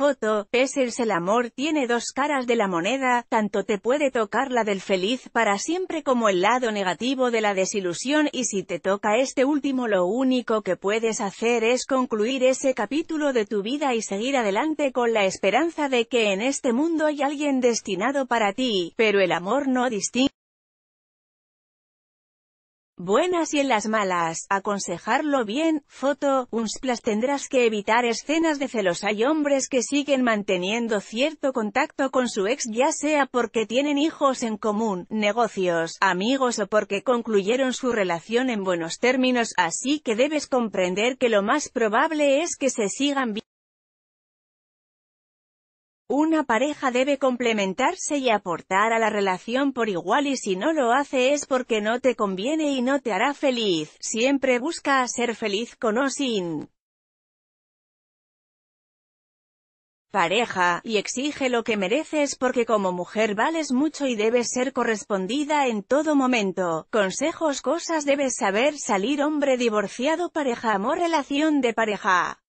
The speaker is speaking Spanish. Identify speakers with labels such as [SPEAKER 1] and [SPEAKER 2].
[SPEAKER 1] Foto, Pessers el amor tiene dos caras de la moneda, tanto te puede tocar la del feliz para siempre como el lado negativo de la desilusión y si te toca este último lo único que puedes hacer es concluir ese capítulo de tu vida y seguir adelante con la esperanza de que en este mundo hay alguien destinado para ti, pero el amor no distingue buenas y en las malas, aconsejarlo bien, foto, unsplas tendrás que evitar escenas de celos hay hombres que siguen manteniendo cierto contacto con su ex ya sea porque tienen hijos en común, negocios, amigos o porque concluyeron su relación en buenos términos, así que debes comprender que lo más probable es que se sigan una pareja debe complementarse y aportar a la relación por igual y si no lo hace es porque no te conviene y no te hará feliz, siempre busca ser feliz con o sin pareja, y exige lo que mereces porque como mujer vales mucho y debes ser correspondida en todo momento. Consejos Cosas debes saber salir hombre divorciado pareja amor relación de pareja.